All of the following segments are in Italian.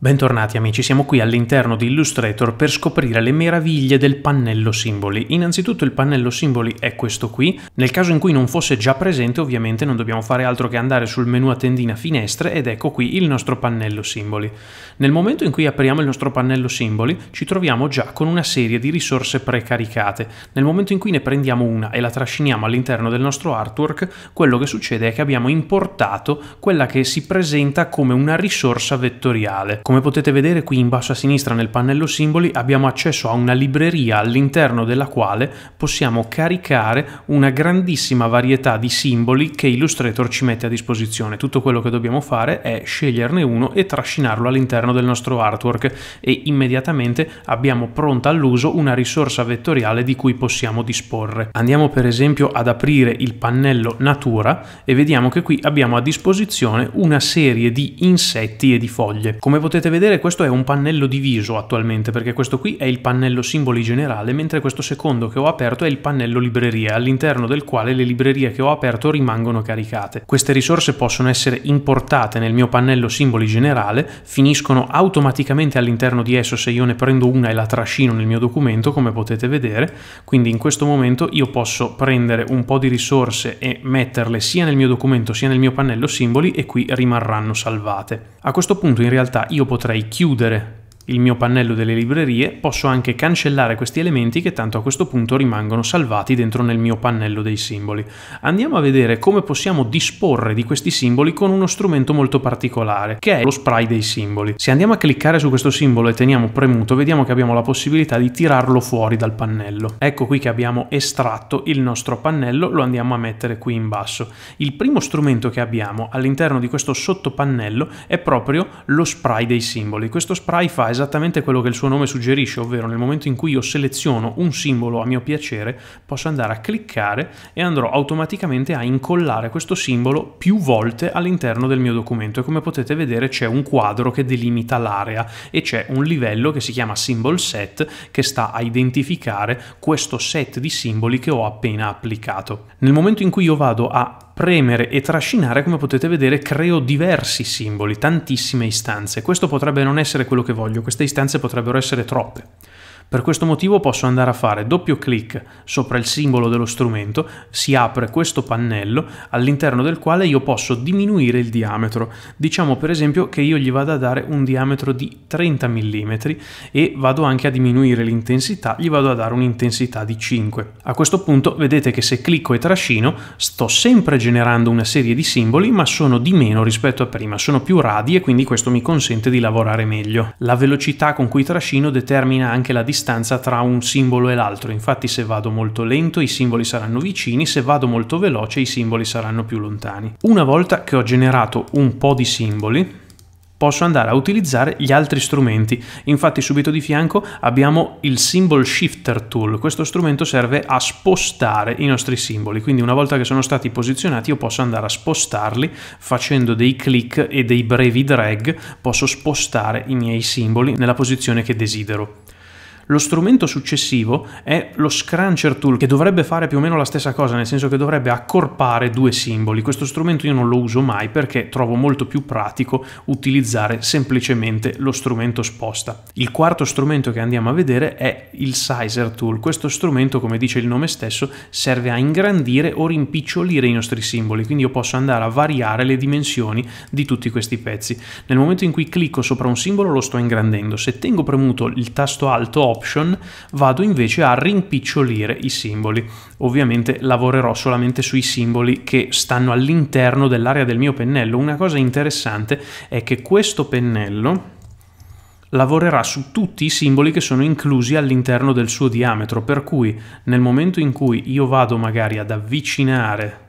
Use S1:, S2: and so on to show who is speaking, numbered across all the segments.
S1: Bentornati amici, siamo qui all'interno di Illustrator per scoprire le meraviglie del pannello simboli. Innanzitutto il pannello simboli è questo qui, nel caso in cui non fosse già presente ovviamente non dobbiamo fare altro che andare sul menu a tendina finestre ed ecco qui il nostro pannello simboli. Nel momento in cui apriamo il nostro pannello simboli ci troviamo già con una serie di risorse precaricate. Nel momento in cui ne prendiamo una e la trasciniamo all'interno del nostro artwork, quello che succede è che abbiamo importato quella che si presenta come una risorsa vettoriale come potete vedere qui in basso a sinistra nel pannello simboli abbiamo accesso a una libreria all'interno della quale possiamo caricare una grandissima varietà di simboli che Illustrator ci mette a disposizione. Tutto quello che dobbiamo fare è sceglierne uno e trascinarlo all'interno del nostro artwork e immediatamente abbiamo pronta all'uso una risorsa vettoriale di cui possiamo disporre. Andiamo per esempio ad aprire il pannello natura e vediamo che qui abbiamo a disposizione una serie di insetti e di foglie. Come potete potete vedere questo è un pannello diviso attualmente perché questo qui è il pannello simboli generale mentre questo secondo che ho aperto è il pannello librerie all'interno del quale le librerie che ho aperto rimangono caricate. Queste risorse possono essere importate nel mio pannello simboli generale, finiscono automaticamente all'interno di esso se io ne prendo una e la trascino nel mio documento come potete vedere, quindi in questo momento io posso prendere un po' di risorse e metterle sia nel mio documento sia nel mio pannello simboli e qui rimarranno salvate. A questo punto in realtà io potrei chiudere il mio pannello delle librerie, posso anche cancellare questi elementi che tanto a questo punto rimangono salvati dentro nel mio pannello dei simboli. Andiamo a vedere come possiamo disporre di questi simboli con uno strumento molto particolare, che è lo spray dei simboli. Se andiamo a cliccare su questo simbolo e teniamo premuto, vediamo che abbiamo la possibilità di tirarlo fuori dal pannello. Ecco qui che abbiamo estratto il nostro pannello, lo andiamo a mettere qui in basso. Il primo strumento che abbiamo all'interno di questo sottopannello è proprio lo spray dei simboli. Questo spray fa esattamente quello che il suo nome suggerisce, ovvero nel momento in cui io seleziono un simbolo a mio piacere, posso andare a cliccare e andrò automaticamente a incollare questo simbolo più volte all'interno del mio documento e come potete vedere c'è un quadro che delimita l'area e c'è un livello che si chiama symbol set che sta a identificare questo set di simboli che ho appena applicato. Nel momento in cui io vado a premere e trascinare, come potete vedere, creo diversi simboli, tantissime istanze. Questo potrebbe non essere quello che voglio, queste istanze potrebbero essere troppe. Per questo motivo posso andare a fare doppio clic sopra il simbolo dello strumento, si apre questo pannello all'interno del quale io posso diminuire il diametro. Diciamo per esempio che io gli vado a dare un diametro di 30 mm e vado anche a diminuire l'intensità, gli vado a dare un'intensità di 5. A questo punto vedete che se clicco e trascino sto sempre generando una serie di simboli ma sono di meno rispetto a prima, sono più radi e quindi questo mi consente di lavorare meglio. La velocità con cui trascino determina anche la distanza distanza tra un simbolo e l'altro, infatti se vado molto lento i simboli saranno vicini, se vado molto veloce i simboli saranno più lontani. Una volta che ho generato un po' di simboli, posso andare a utilizzare gli altri strumenti. Infatti subito di fianco abbiamo il Symbol Shifter Tool. Questo strumento serve a spostare i nostri simboli, quindi una volta che sono stati posizionati io posso andare a spostarli facendo dei click e dei brevi drag, posso spostare i miei simboli nella posizione che desidero. Lo strumento successivo è lo Scruncher Tool, che dovrebbe fare più o meno la stessa cosa, nel senso che dovrebbe accorpare due simboli. Questo strumento io non lo uso mai perché trovo molto più pratico utilizzare semplicemente lo strumento sposta. Il quarto strumento che andiamo a vedere è il Sizer Tool. Questo strumento, come dice il nome stesso, serve a ingrandire o rimpicciolire i nostri simboli, quindi io posso andare a variare le dimensioni di tutti questi pezzi. Nel momento in cui clicco sopra un simbolo lo sto ingrandendo, se tengo premuto il tasto alto Option vado invece a rimpicciolire i simboli. Ovviamente lavorerò solamente sui simboli che stanno all'interno dell'area del mio pennello. Una cosa interessante è che questo pennello lavorerà su tutti i simboli che sono inclusi all'interno del suo diametro, per cui nel momento in cui io vado magari ad avvicinare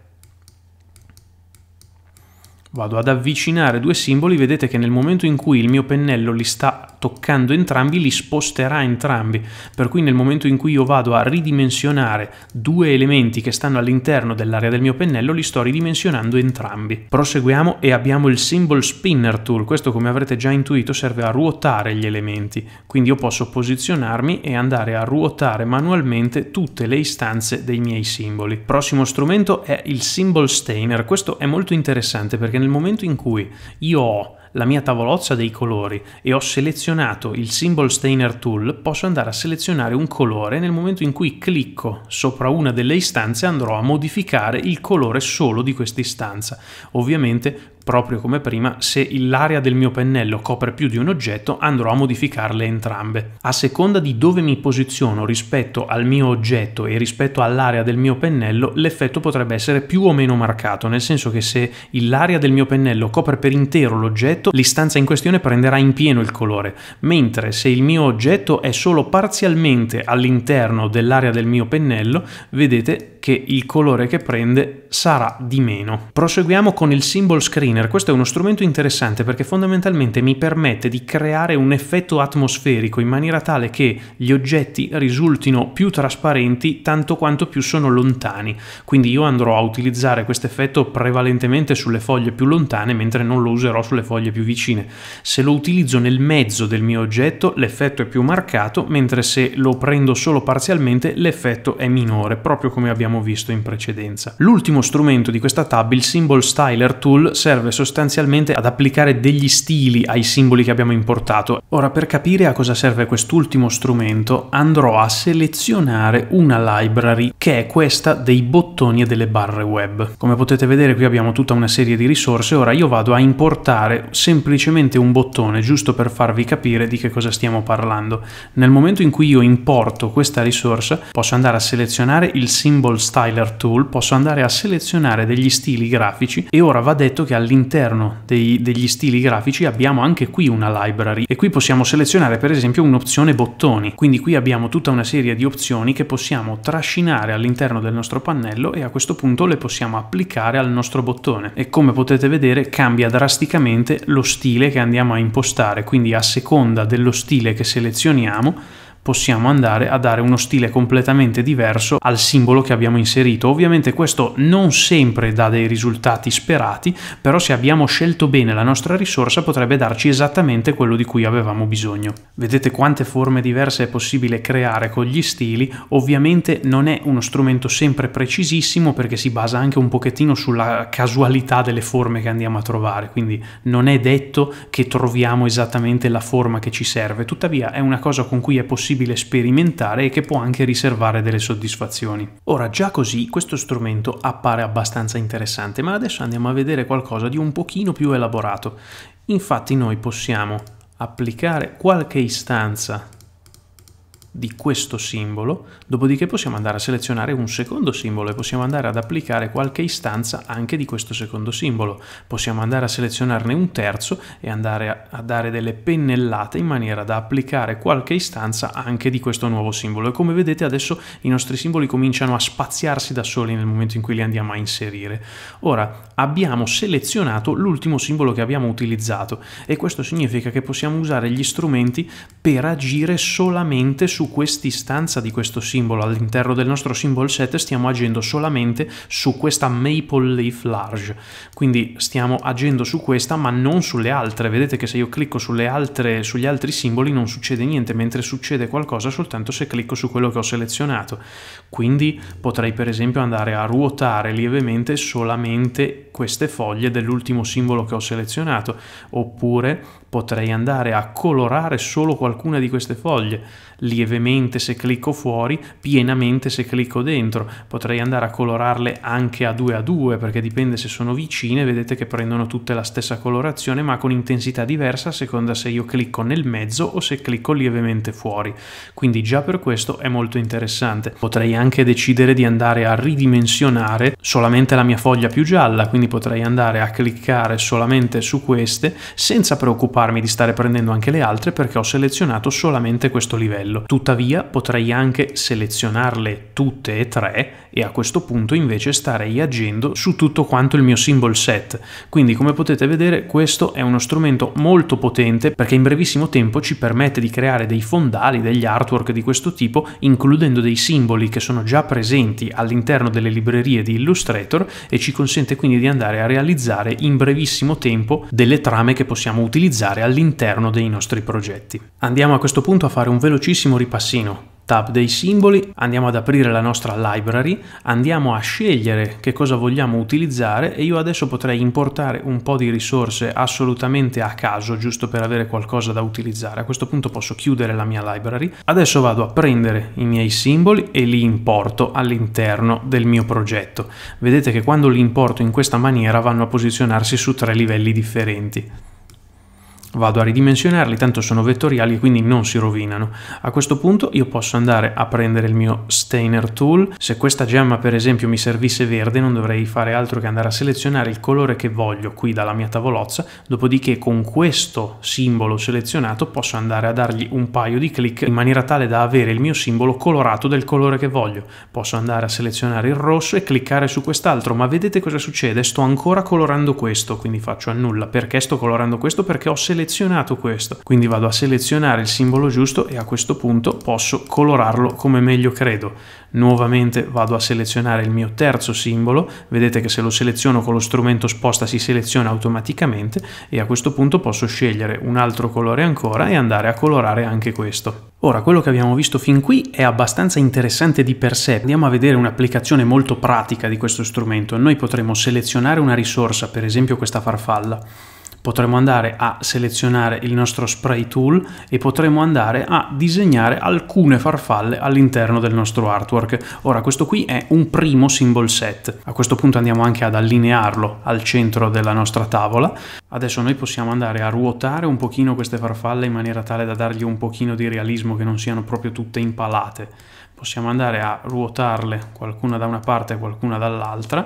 S1: vado ad avvicinare due simboli, vedete che nel momento in cui il mio pennello li sta toccando entrambi, li sposterà entrambi, per cui nel momento in cui io vado a ridimensionare due elementi che stanno all'interno dell'area del mio pennello, li sto ridimensionando entrambi. Proseguiamo e abbiamo il Symbol Spinner Tool, questo come avrete già intuito serve a ruotare gli elementi, quindi io posso posizionarmi e andare a ruotare manualmente tutte le istanze dei miei simboli. Prossimo strumento è il Symbol Stainer, questo è molto interessante perché nel momento in cui io ho la mia tavolozza dei colori e ho selezionato il Symbol Stainer Tool, posso andare a selezionare un colore nel momento in cui clicco sopra una delle istanze andrò a modificare il colore solo di questa istanza. Ovviamente proprio come prima, se l'area del mio pennello copre più di un oggetto andrò a modificarle entrambe. A seconda di dove mi posiziono rispetto al mio oggetto e rispetto all'area del mio pennello, l'effetto potrebbe essere più o meno marcato, nel senso che se l'area del mio pennello copre per intero l'oggetto, l'istanza in questione prenderà in pieno il colore, mentre se il mio oggetto è solo parzialmente all'interno dell'area del mio pennello, vedete che il colore che prende sarà di meno. Proseguiamo con il symbol screen designer questo è uno strumento interessante perché fondamentalmente mi permette di creare un effetto atmosferico in maniera tale che gli oggetti risultino più trasparenti tanto quanto più sono lontani. Quindi io andrò a utilizzare questo effetto prevalentemente sulle foglie più lontane mentre non lo userò sulle foglie più vicine. Se lo utilizzo nel mezzo del mio oggetto l'effetto è più marcato mentre se lo prendo solo parzialmente l'effetto è minore proprio come abbiamo visto in precedenza. L'ultimo strumento di questa tab, il Symbol Styler Tool, serve serve sostanzialmente ad applicare degli stili ai simboli che abbiamo importato. Ora, per capire a cosa serve quest'ultimo strumento, andrò a selezionare una library, che è questa dei bottoni e delle barre web. Come potete vedere qui abbiamo tutta una serie di risorse, ora io vado a importare semplicemente un bottone, giusto per farvi capire di che cosa stiamo parlando. Nel momento in cui io importo questa risorsa, posso andare a selezionare il Symbol Styler Tool, posso andare a selezionare degli stili grafici e ora va detto che al all'interno dei, degli stili grafici abbiamo anche qui una library e qui possiamo selezionare per esempio un'opzione bottoni. Quindi qui abbiamo tutta una serie di opzioni che possiamo trascinare all'interno del nostro pannello e a questo punto le possiamo applicare al nostro bottone. E come potete vedere cambia drasticamente lo stile che andiamo a impostare, quindi a seconda dello stile che selezioniamo possiamo andare a dare uno stile completamente diverso al simbolo che abbiamo inserito. Ovviamente questo non sempre dà dei risultati sperati, però se abbiamo scelto bene la nostra risorsa potrebbe darci esattamente quello di cui avevamo bisogno. Vedete quante forme diverse è possibile creare con gli stili? Ovviamente non è uno strumento sempre precisissimo perché si basa anche un pochettino sulla casualità delle forme che andiamo a trovare, quindi non è detto che troviamo esattamente la forma che ci serve, tuttavia è una cosa con cui è possibile possibile sperimentare e che può anche riservare delle soddisfazioni. Ora già così questo strumento appare abbastanza interessante, ma adesso andiamo a vedere qualcosa di un pochino più elaborato. Infatti noi possiamo applicare qualche istanza di questo simbolo, dopodiché possiamo andare a selezionare un secondo simbolo e possiamo andare ad applicare qualche istanza anche di questo secondo simbolo. Possiamo andare a selezionarne un terzo e andare a, a dare delle pennellate in maniera da applicare qualche istanza anche di questo nuovo simbolo. E come vedete adesso i nostri simboli cominciano a spaziarsi da soli nel momento in cui li andiamo a inserire. Ora abbiamo selezionato l'ultimo simbolo che abbiamo utilizzato e questo significa che possiamo usare gli strumenti per agire solamente su su quest'istanza di questo simbolo all'interno del nostro symbol set stiamo agendo solamente su questa maple leaf large, quindi stiamo agendo su questa ma non sulle altre, vedete che se io clicco sulle altre, sugli altri simboli non succede niente, mentre succede qualcosa soltanto se clicco su quello che ho selezionato, quindi potrei per esempio andare a ruotare lievemente solamente queste foglie dell'ultimo simbolo che ho selezionato, oppure potrei andare a colorare solo qualcuna di queste foglie, lievemente se clicco fuori, pienamente se clicco dentro, potrei andare a colorarle anche a due a due perché dipende se sono vicine, vedete che prendono tutte la stessa colorazione ma con intensità diversa a seconda se io clicco nel mezzo o se clicco lievemente fuori, quindi già per questo è molto interessante. Potrei anche decidere di andare a ridimensionare solamente la mia foglia più gialla, quindi potrei andare a cliccare solamente su queste senza preoccuparmi preoccuparmi di stare prendendo anche le altre perché ho selezionato solamente questo livello. Tuttavia potrei anche selezionarle tutte e tre e a questo punto invece starei agendo su tutto quanto il mio symbol set. Quindi come potete vedere questo è uno strumento molto potente perché in brevissimo tempo ci permette di creare dei fondali, degli artwork di questo tipo includendo dei simboli che sono già presenti all'interno delle librerie di Illustrator e ci consente quindi di andare a realizzare in brevissimo tempo delle trame che possiamo utilizzare realizzare all'interno dei nostri progetti. Andiamo a questo punto a fare un velocissimo ripassino tab dei simboli, andiamo ad aprire la nostra library, andiamo a scegliere che cosa vogliamo utilizzare e io adesso potrei importare un po' di risorse assolutamente a caso giusto per avere qualcosa da utilizzare. A questo punto posso chiudere la mia library. Adesso vado a prendere i miei simboli e li importo all'interno del mio progetto. Vedete che quando li importo in questa maniera vanno a posizionarsi su tre livelli differenti vado a ridimensionarli, tanto sono vettoriali e quindi non si rovinano. A questo punto io posso andare a prendere il mio Stainer Tool, se questa gemma per esempio mi servisse verde non dovrei fare altro che andare a selezionare il colore che voglio qui dalla mia tavolozza, dopodiché con questo simbolo selezionato posso andare a dargli un paio di clic in maniera tale da avere il mio simbolo colorato del colore che voglio. Posso andare a selezionare il rosso e cliccare su quest'altro, ma vedete cosa succede? Sto ancora colorando questo, quindi faccio annulla. Perché sto colorando questo? Perché ho selezionato selezionato questo, quindi vado a selezionare il simbolo giusto e a questo punto posso colorarlo come meglio credo. Nuovamente vado a selezionare il mio terzo simbolo, vedete che se lo seleziono con lo strumento sposta si seleziona automaticamente e a questo punto posso scegliere un altro colore ancora e andare a colorare anche questo. Ora, quello che abbiamo visto fin qui è abbastanza interessante di per sé. Andiamo a vedere un'applicazione molto pratica di questo strumento. Noi potremo selezionare una risorsa, per esempio questa farfalla, potremo andare a selezionare il nostro spray tool e potremo andare a disegnare alcune farfalle all'interno del nostro artwork. Ora questo qui è un primo symbol set, a questo punto andiamo anche ad allinearlo al centro della nostra tavola. Adesso noi possiamo andare a ruotare un pochino queste farfalle in maniera tale da dargli un pochino di realismo che non siano proprio tutte impalate. Possiamo andare a ruotarle qualcuna da una parte e qualcuna dall'altra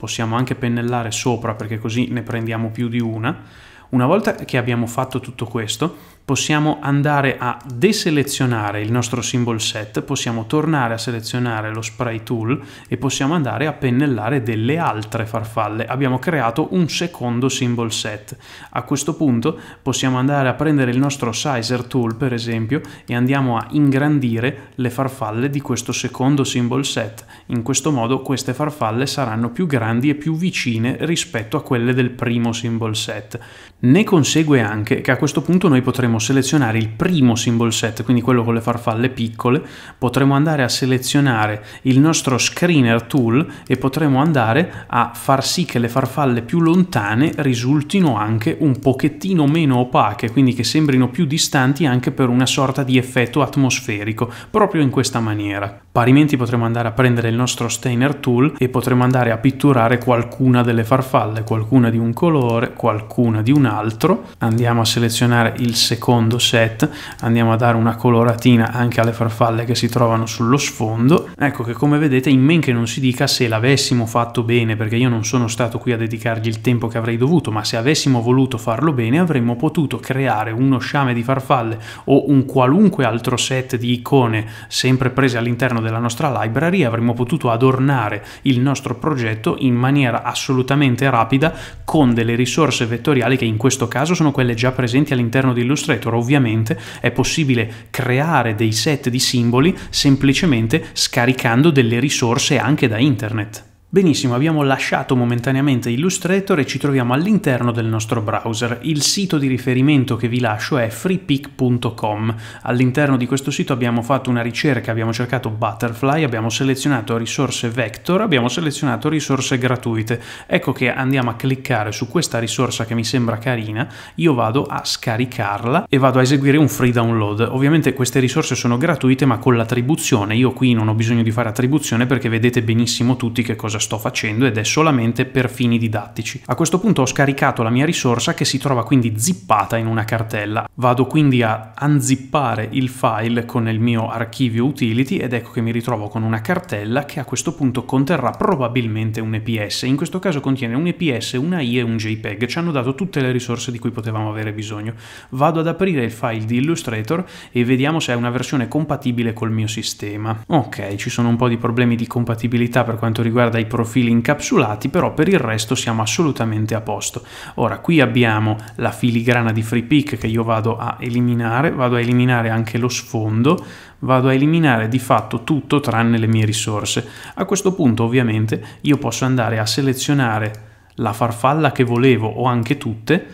S1: possiamo anche pennellare sopra perché così ne prendiamo più di una. Una volta che abbiamo fatto tutto questo possiamo andare a deselezionare il nostro symbol set, possiamo tornare a selezionare lo spray tool e possiamo andare a pennellare delle altre farfalle. Abbiamo creato un secondo symbol set. A questo punto possiamo andare a prendere il nostro sizer tool per esempio e andiamo a ingrandire le farfalle di questo secondo symbol set. In questo modo queste farfalle saranno più grandi e più vicine rispetto a quelle del primo symbol set. Ne consegue anche che a questo punto noi potremo selezionare il primo symbol set, quindi quello con le farfalle piccole, potremo andare a selezionare il nostro screener tool e potremo andare a far sì che le farfalle più lontane risultino anche un pochettino meno opache, quindi che sembrino più distanti anche per una sorta di effetto atmosferico, proprio in questa maniera. Parimenti potremmo andare a prendere il nostro stainer tool e potremmo andare a pitturare qualcuna delle farfalle, qualcuna di un colore, qualcuna di un altro. Andiamo a selezionare il secondo set, andiamo a dare una coloratina anche alle farfalle che si trovano sullo sfondo. Ecco che come vedete in men che non si dica se l'avessimo fatto bene, perché io non sono stato qui a dedicargli il tempo che avrei dovuto, ma se avessimo voluto farlo bene avremmo potuto creare uno sciame di farfalle o un qualunque altro set di icone sempre prese all'interno del della nostra library avremmo potuto adornare il nostro progetto in maniera assolutamente rapida con delle risorse vettoriali che in questo caso sono quelle già presenti all'interno di Illustrator. Ovviamente è possibile creare dei set di simboli semplicemente scaricando delle risorse anche da internet. Benissimo, abbiamo lasciato momentaneamente Illustrator e ci troviamo all'interno del nostro browser. Il sito di riferimento che vi lascio è freepick.com. All'interno di questo sito abbiamo fatto una ricerca, abbiamo cercato Butterfly, abbiamo selezionato risorse vector, abbiamo selezionato risorse gratuite. Ecco che andiamo a cliccare su questa risorsa che mi sembra carina, io vado a scaricarla e vado a eseguire un free download. Ovviamente queste risorse sono gratuite ma con l'attribuzione, io qui non ho bisogno di fare attribuzione perché vedete benissimo tutti che cosa sto facendo ed è solamente per fini didattici. A questo punto ho scaricato la mia risorsa che si trova quindi zippata in una cartella. Vado quindi a unzippare il file con il mio archivio utility ed ecco che mi ritrovo con una cartella che a questo punto conterrà probabilmente un EPS. In questo caso contiene un EPS, una I e un JPEG. Ci hanno dato tutte le risorse di cui potevamo avere bisogno. Vado ad aprire il file di Illustrator e vediamo se è una versione compatibile col mio sistema. Ok, ci sono un po' di problemi di compatibilità per quanto riguarda i profili incapsulati, però per il resto siamo assolutamente a posto. Ora, qui abbiamo la filigrana di free pick che io vado a eliminare, vado a eliminare anche lo sfondo, vado a eliminare di fatto tutto tranne le mie risorse. A questo punto ovviamente io posso andare a selezionare la farfalla che volevo o anche tutte,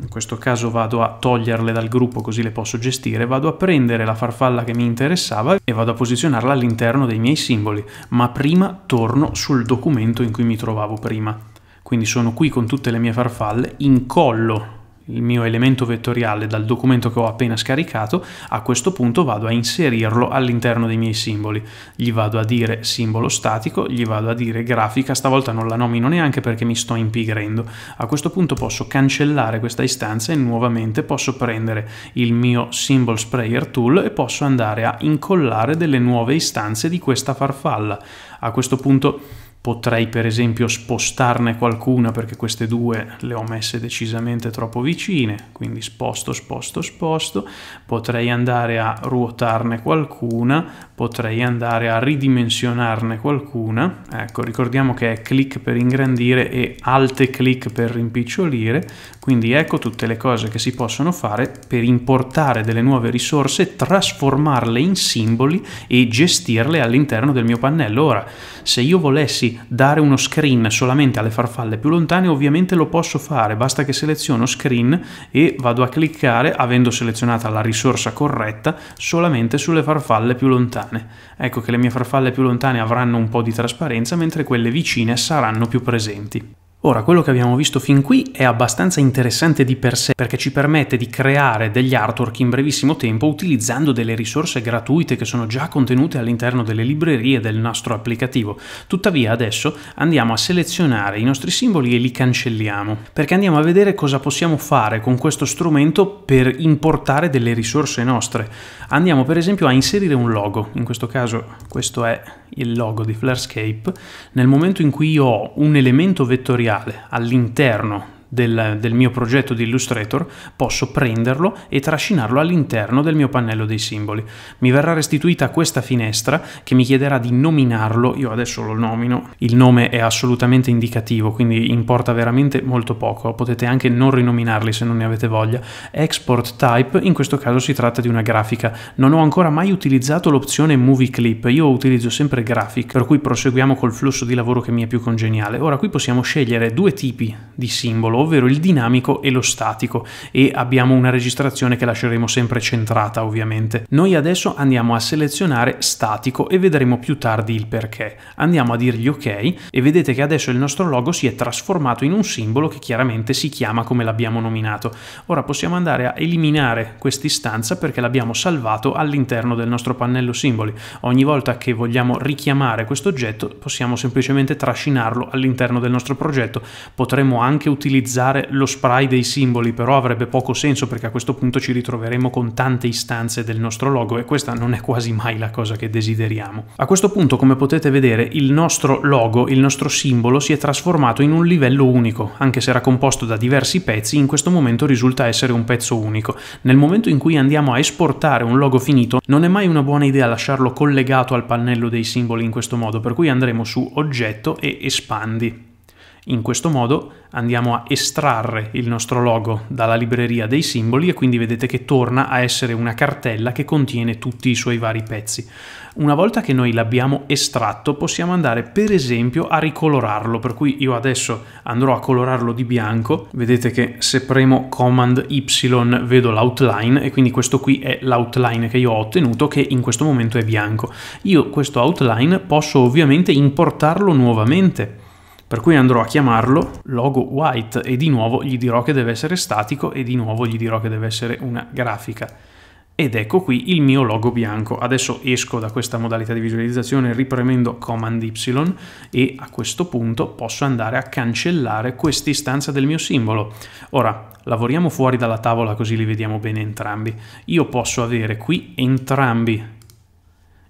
S1: in questo caso vado a toglierle dal gruppo così le posso gestire, vado a prendere la farfalla che mi interessava e vado a posizionarla all'interno dei miei simboli, ma prima torno sul documento in cui mi trovavo prima. Quindi sono qui con tutte le mie farfalle, incollo il mio elemento vettoriale dal documento che ho appena scaricato, a questo punto vado a inserirlo all'interno dei miei simboli. Gli vado a dire simbolo statico, gli vado a dire grafica, stavolta non la nomino neanche perché mi sto impigrendo. A questo punto posso cancellare questa istanza e nuovamente posso prendere il mio symbol sprayer tool e posso andare a incollare delle nuove istanze di questa farfalla. A questo punto potrei per esempio spostarne qualcuna perché queste due le ho messe decisamente troppo vicine, quindi sposto, sposto, sposto, potrei andare a ruotarne qualcuna, potrei andare a ridimensionarne qualcuna, ecco ricordiamo che è click per ingrandire e alte click per rimpicciolire, quindi ecco tutte le cose che si possono fare per importare delle nuove risorse, trasformarle in simboli e gestirle all'interno del mio pannello. Ora, se io volessi dare uno screen solamente alle farfalle più lontane, ovviamente lo posso fare, basta che seleziono screen e vado a cliccare, avendo selezionata la risorsa corretta, solamente sulle farfalle più lontane. Ecco che le mie farfalle più lontane avranno un po' di trasparenza, mentre quelle vicine saranno più presenti. Ora, quello che abbiamo visto fin qui è abbastanza interessante di per sé perché ci permette di creare degli artwork in brevissimo tempo utilizzando delle risorse gratuite che sono già contenute all'interno delle librerie del nostro applicativo. Tuttavia adesso andiamo a selezionare i nostri simboli e li cancelliamo perché andiamo a vedere cosa possiamo fare con questo strumento per importare delle risorse nostre. Andiamo per esempio a inserire un logo, in questo caso questo è il logo di Flarescape. Nel momento in cui io ho un elemento vettoriale reale, all'interno del, del mio progetto di Illustrator, posso prenderlo e trascinarlo all'interno del mio pannello dei simboli. Mi verrà restituita questa finestra che mi chiederà di nominarlo, io adesso lo nomino, il nome è assolutamente indicativo, quindi importa veramente molto poco, potete anche non rinominarli se non ne avete voglia. Export type, in questo caso si tratta di una grafica, non ho ancora mai utilizzato l'opzione movie clip, io utilizzo sempre graphic, per cui proseguiamo col flusso di lavoro che mi è più congeniale. Ora qui possiamo scegliere due tipi di simbolo, ovvero il dinamico e lo statico, e abbiamo una registrazione che lasceremo sempre centrata ovviamente. Noi adesso andiamo a selezionare statico e vedremo più tardi il perché. Andiamo a dirgli ok e vedete che adesso il nostro logo si è trasformato in un simbolo che chiaramente si chiama come l'abbiamo nominato. Ora possiamo andare a eliminare questa istanza perché l'abbiamo salvato all'interno del nostro pannello simboli. Ogni volta che vogliamo richiamare questo oggetto possiamo semplicemente trascinarlo all'interno del nostro progetto. Potremmo anche utilizzare utilizzare lo spray dei simboli, però avrebbe poco senso perché a questo punto ci ritroveremo con tante istanze del nostro logo e questa non è quasi mai la cosa che desideriamo. A questo punto, come potete vedere, il nostro logo, il nostro simbolo si è trasformato in un livello unico, anche se era composto da diversi pezzi, in questo momento risulta essere un pezzo unico. Nel momento in cui andiamo a esportare un logo finito, non è mai una buona idea lasciarlo collegato al pannello dei simboli in questo modo, per cui andremo su oggetto e espandi. In questo modo andiamo a estrarre il nostro logo dalla libreria dei simboli e quindi vedete che torna a essere una cartella che contiene tutti i suoi vari pezzi. Una volta che noi l'abbiamo estratto possiamo andare per esempio a ricolorarlo, per cui io adesso andrò a colorarlo di bianco, vedete che se premo Command Y vedo l'outline e quindi questo qui è l'outline che io ho ottenuto che in questo momento è bianco. Io questo outline posso ovviamente importarlo nuovamente per cui andrò a chiamarlo logo white e di nuovo gli dirò che deve essere statico e di nuovo gli dirò che deve essere una grafica. Ed ecco qui il mio logo bianco. Adesso esco da questa modalità di visualizzazione ripremendo Command Y e a questo punto posso andare a cancellare questa istanza del mio simbolo. Ora, lavoriamo fuori dalla tavola così li vediamo bene entrambi. Io posso avere qui entrambi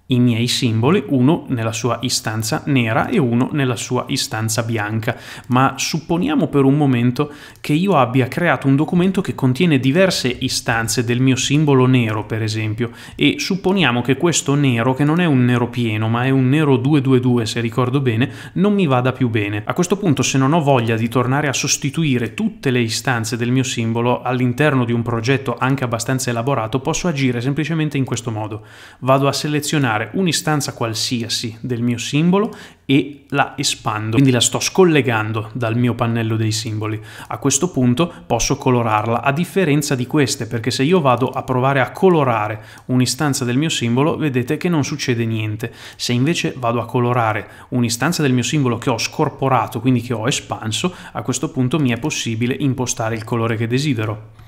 S1: i miei simboli, uno nella sua istanza nera e uno nella sua istanza bianca, ma supponiamo per un momento che io abbia creato un documento che contiene diverse istanze del mio simbolo nero, per esempio, e supponiamo che questo nero, che non è un nero pieno, ma è un nero 222 se ricordo bene, non mi vada più bene. A questo punto, se non ho voglia di tornare a sostituire tutte le istanze del mio simbolo all'interno di un progetto anche abbastanza elaborato, posso agire semplicemente in questo modo. Vado a selezionare selezionare un'istanza qualsiasi del mio simbolo e la espando, quindi la sto scollegando dal mio pannello dei simboli. A questo punto posso colorarla, a differenza di queste, perché se io vado a provare a colorare un'istanza del mio simbolo, vedete che non succede niente. Se invece vado a colorare un'istanza del mio simbolo che ho scorporato, quindi che ho espanso, a questo punto mi è possibile impostare il colore che desidero.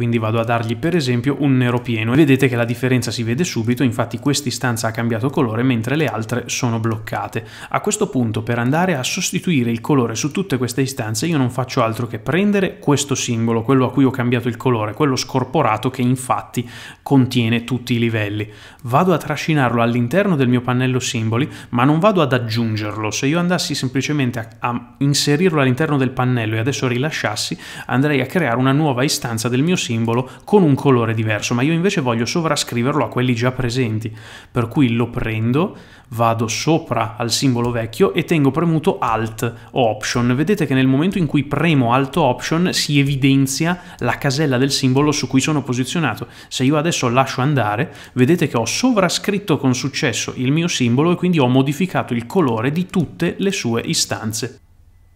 S1: Quindi vado a dargli per esempio un nero pieno e vedete che la differenza si vede subito, infatti quest'istanza ha cambiato colore mentre le altre sono bloccate. A questo punto per andare a sostituire il colore su tutte queste istanze io non faccio altro che prendere questo simbolo, quello a cui ho cambiato il colore, quello scorporato che infatti contiene tutti i livelli. Vado a trascinarlo all'interno del mio pannello simboli ma non vado ad aggiungerlo, se io andassi semplicemente a, a inserirlo all'interno del pannello e adesso rilasciassi andrei a creare una nuova istanza del mio simbolo simbolo con un colore diverso, ma io invece voglio sovrascriverlo a quelli già presenti, per cui lo prendo, vado sopra al simbolo vecchio e tengo premuto Alt Option. Vedete che nel momento in cui premo Alt Option si evidenzia la casella del simbolo su cui sono posizionato. Se io adesso lascio andare, vedete che ho sovrascritto con successo il mio simbolo e quindi ho modificato il colore di tutte le sue istanze.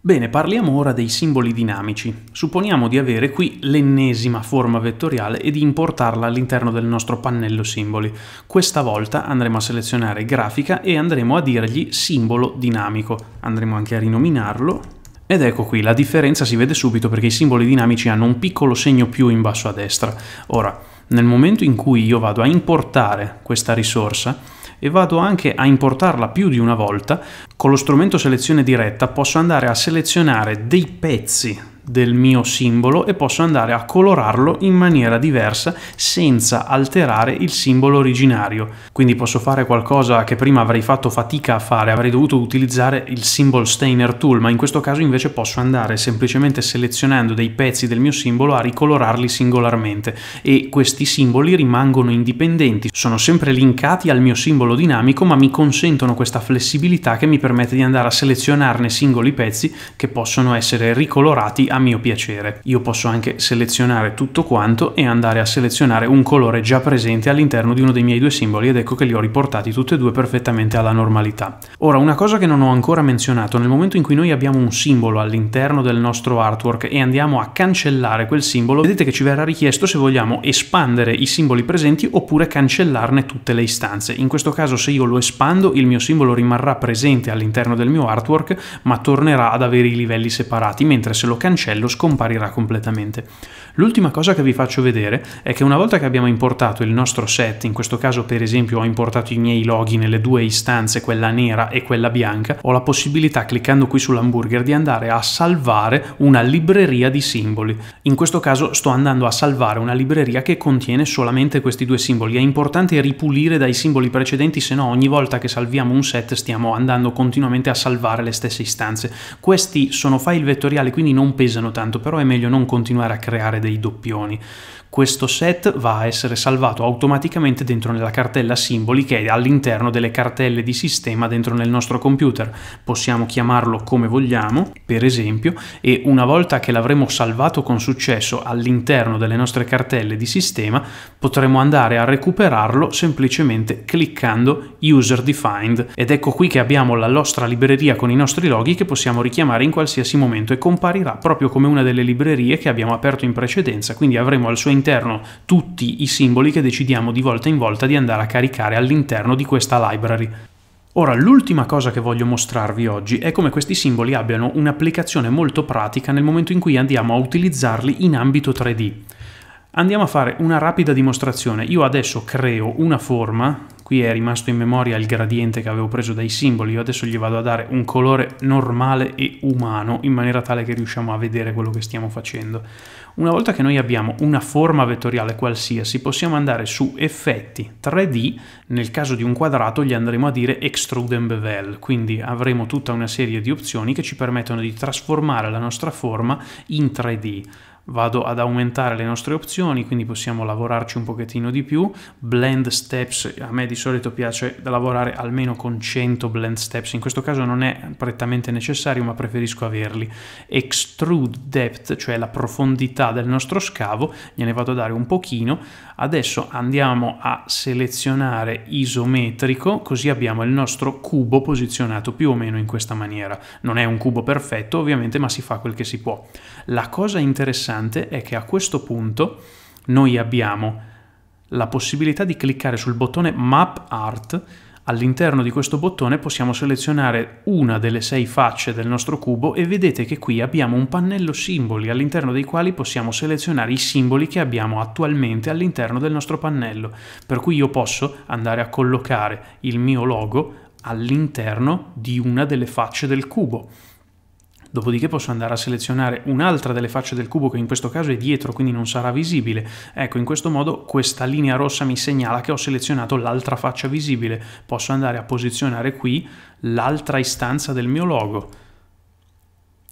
S1: Bene, parliamo ora dei simboli dinamici. Supponiamo di avere qui l'ennesima forma vettoriale e di importarla all'interno del nostro pannello simboli. Questa volta andremo a selezionare grafica e andremo a dirgli simbolo dinamico. Andremo anche a rinominarlo. Ed ecco qui, la differenza si vede subito perché i simboli dinamici hanno un piccolo segno più in basso a destra. Ora, nel momento in cui io vado a importare questa risorsa, e vado anche a importarla più di una volta, con lo strumento selezione diretta posso andare a selezionare dei pezzi del mio simbolo e posso andare a colorarlo in maniera diversa senza alterare il simbolo originario. Quindi posso fare qualcosa che prima avrei fatto fatica a fare, avrei dovuto utilizzare il symbol stainer tool, ma in questo caso invece posso andare semplicemente selezionando dei pezzi del mio simbolo a ricolorarli singolarmente e questi simboli rimangono indipendenti, sono sempre linkati al mio simbolo dinamico ma mi consentono questa flessibilità che mi permette di andare a selezionarne singoli pezzi che possono essere ricolorati a mio piacere. Io posso anche selezionare tutto quanto e andare a selezionare un colore già presente all'interno di uno dei miei due simboli ed ecco che li ho riportati tutti e due perfettamente alla normalità. Ora, una cosa che non ho ancora menzionato, nel momento in cui noi abbiamo un simbolo all'interno del nostro artwork e andiamo a cancellare quel simbolo, vedete che ci verrà richiesto se vogliamo espandere i simboli presenti oppure cancellarne tutte le istanze. In questo caso se io lo espando il mio simbolo rimarrà presente all'interno del mio artwork ma tornerà ad avere i livelli separati, mentre se lo cancello cancello scomparirà completamente. L'ultima cosa che vi faccio vedere è che una volta che abbiamo importato il nostro set, in questo caso per esempio ho importato i miei loghi nelle due istanze, quella nera e quella bianca, ho la possibilità cliccando qui sull'hamburger di andare a salvare una libreria di simboli. In questo caso sto andando a salvare una libreria che contiene solamente questi due simboli. È importante ripulire dai simboli precedenti, se no ogni volta che salviamo un set stiamo andando continuamente a salvare le stesse istanze. Questi sono file vettoriali, quindi non pesano pesano tanto, però è meglio non continuare a creare dei doppioni questo set va a essere salvato automaticamente dentro nella cartella simboli che è all'interno delle cartelle di sistema dentro nel nostro computer. Possiamo chiamarlo come vogliamo, per esempio, e una volta che l'avremo salvato con successo all'interno delle nostre cartelle di sistema, potremo andare a recuperarlo semplicemente cliccando User Defined. Ed ecco qui che abbiamo la nostra libreria con i nostri loghi che possiamo richiamare in qualsiasi momento e comparirà proprio come una delle librerie che abbiamo aperto in precedenza, quindi avremo al suo interno all'interno tutti i simboli che decidiamo di volta in volta di andare a caricare all'interno di questa library. Ora, l'ultima cosa che voglio mostrarvi oggi è come questi simboli abbiano un'applicazione molto pratica nel momento in cui andiamo a utilizzarli in ambito 3D. Andiamo a fare una rapida dimostrazione. Io adesso creo una forma, qui è rimasto in memoria il gradiente che avevo preso dai simboli, io adesso gli vado a dare un colore normale e umano in maniera tale che riusciamo a vedere quello che stiamo facendo. Una volta che noi abbiamo una forma vettoriale qualsiasi, possiamo andare su effetti 3D, nel caso di un quadrato gli andremo a dire extrude and bevel, quindi avremo tutta una serie di opzioni che ci permettono di trasformare la nostra forma in 3D vado ad aumentare le nostre opzioni, quindi possiamo lavorarci un pochettino di più. Blend steps, a me di solito piace lavorare almeno con 100 blend steps, in questo caso non è prettamente necessario, ma preferisco averli. Extrude depth, cioè la profondità del nostro scavo, gliene vado a dare un pochino. Adesso andiamo a selezionare isometrico, così abbiamo il nostro cubo posizionato più o meno in questa maniera. Non è un cubo perfetto, ovviamente, ma si fa quel che si può. La cosa interessante è che a questo punto noi abbiamo la possibilità di cliccare sul bottone Map Art. All'interno di questo bottone possiamo selezionare una delle sei facce del nostro cubo e vedete che qui abbiamo un pannello simboli all'interno dei quali possiamo selezionare i simboli che abbiamo attualmente all'interno del nostro pannello. Per cui io posso andare a collocare il mio logo all'interno di una delle facce del cubo dopodiché posso andare a selezionare un'altra delle facce del cubo che in questo caso è dietro, quindi non sarà visibile. Ecco, in questo modo questa linea rossa mi segnala che ho selezionato l'altra faccia visibile. Posso andare a posizionare qui l'altra istanza del mio logo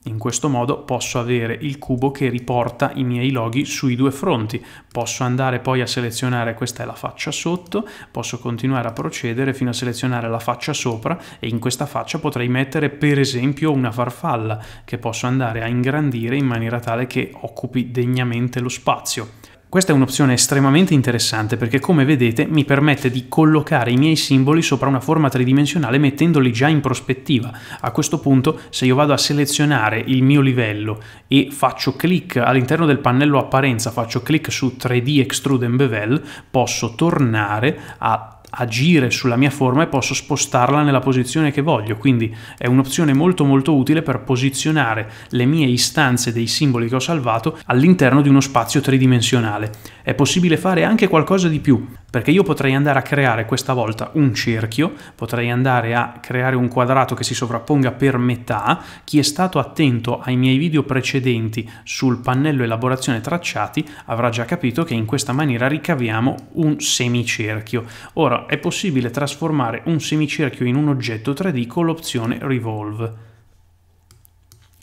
S1: in questo modo posso avere il cubo che riporta i miei loghi sui due fronti. Posso andare poi a selezionare questa è la faccia sotto, posso continuare a procedere fino a selezionare la faccia sopra e in questa faccia potrei mettere per esempio una farfalla che posso andare a ingrandire in maniera tale che occupi degnamente lo spazio. Questa è un'opzione estremamente interessante perché come vedete mi permette di collocare i miei simboli sopra una forma tridimensionale mettendoli già in prospettiva. A questo punto se io vado a selezionare il mio livello e faccio clic all'interno del pannello apparenza, faccio clic su 3D Extrude and Bevel, posso tornare a agire sulla mia forma e posso spostarla nella posizione che voglio, quindi è un'opzione molto molto utile per posizionare le mie istanze dei simboli che ho salvato all'interno di uno spazio tridimensionale. È possibile fare anche qualcosa di più perché io potrei andare a creare questa volta un cerchio, potrei andare a creare un quadrato che si sovrapponga per metà. Chi è stato attento ai miei video precedenti sul pannello elaborazione tracciati avrà già capito che in questa maniera ricaviamo un semicerchio. Ora è possibile trasformare un semicerchio in un oggetto 3D con l'opzione Revolve.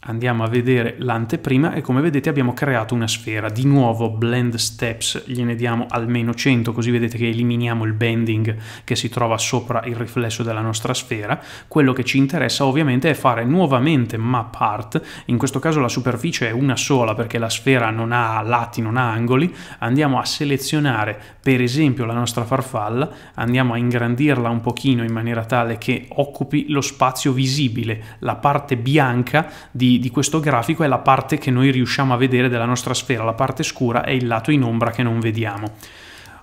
S1: Andiamo a vedere l'anteprima e come vedete abbiamo creato una sfera. Di nuovo blend steps, gliene diamo almeno 100 così vedete che eliminiamo il bending che si trova sopra il riflesso della nostra sfera. Quello che ci interessa ovviamente è fare nuovamente map art, in questo caso la superficie è una sola perché la sfera non ha lati, non ha angoli. Andiamo a selezionare per esempio la nostra farfalla, andiamo a ingrandirla un pochino in maniera tale che occupi lo spazio visibile, la parte bianca di di, questo grafico è la parte che noi riusciamo a vedere della nostra sfera, la parte scura è il lato in ombra che non vediamo.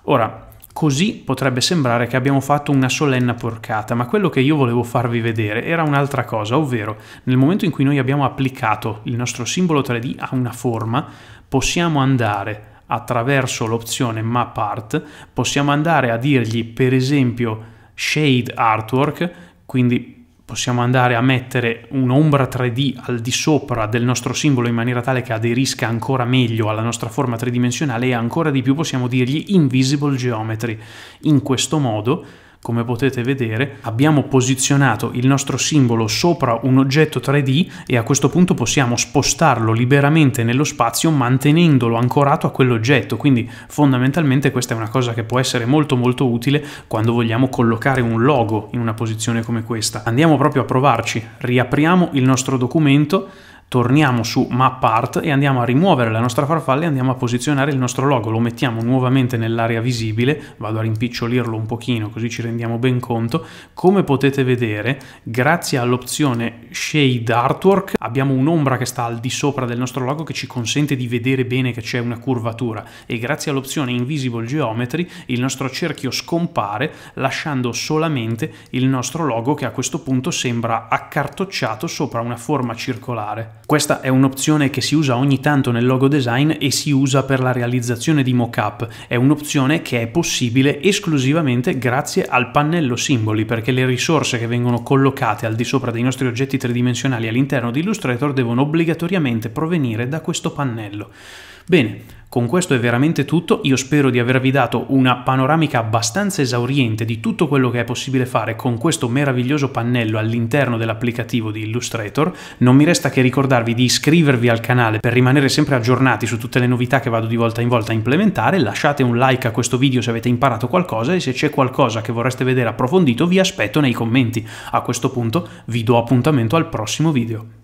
S1: Ora, così potrebbe sembrare che abbiamo fatto una solenna porcata, ma quello che io volevo farvi vedere era un'altra cosa, ovvero nel momento in cui noi abbiamo applicato il nostro simbolo 3D a una forma, possiamo andare attraverso l'opzione map art, possiamo andare a dirgli per esempio shade artwork, quindi possiamo andare a mettere un'ombra 3D al di sopra del nostro simbolo in maniera tale che aderisca ancora meglio alla nostra forma tridimensionale e ancora di più possiamo dirgli invisible geometry. In questo modo come potete vedere abbiamo posizionato il nostro simbolo sopra un oggetto 3D e a questo punto possiamo spostarlo liberamente nello spazio mantenendolo ancorato a quell'oggetto, quindi fondamentalmente questa è una cosa che può essere molto molto utile quando vogliamo collocare un logo in una posizione come questa. Andiamo proprio a provarci, riapriamo il nostro documento, torniamo su map art e andiamo a rimuovere la nostra farfalla e andiamo a posizionare il nostro logo, lo mettiamo nuovamente nell'area visibile, vado a rimpicciolirlo un pochino così ci rendiamo ben conto, come potete vedere grazie all'opzione Shade Artwork abbiamo un'ombra che sta al di sopra del nostro logo che ci consente di vedere bene che c'è una curvatura e grazie all'opzione Invisible Geometry il nostro cerchio scompare lasciando solamente il nostro logo che a questo punto sembra accartocciato sopra una forma circolare. Questa è un'opzione che si usa ogni tanto nel logo design e si usa per la realizzazione di mockup. È un'opzione che è possibile esclusivamente grazie al pannello simboli, perché le risorse che vengono collocate al di sopra dei nostri oggetti tridimensionali all'interno di Illustrator devono obbligatoriamente provenire da questo pannello. Bene, con questo è veramente tutto, io spero di avervi dato una panoramica abbastanza esauriente di tutto quello che è possibile fare con questo meraviglioso pannello all'interno dell'applicativo di Illustrator, non mi resta che ricordarvi di iscrivervi al canale per rimanere sempre aggiornati su tutte le novità che vado di volta in volta a implementare, lasciate un like a questo video se avete imparato qualcosa e se c'è qualcosa che vorreste vedere approfondito vi aspetto nei commenti. A questo punto vi do appuntamento al prossimo video.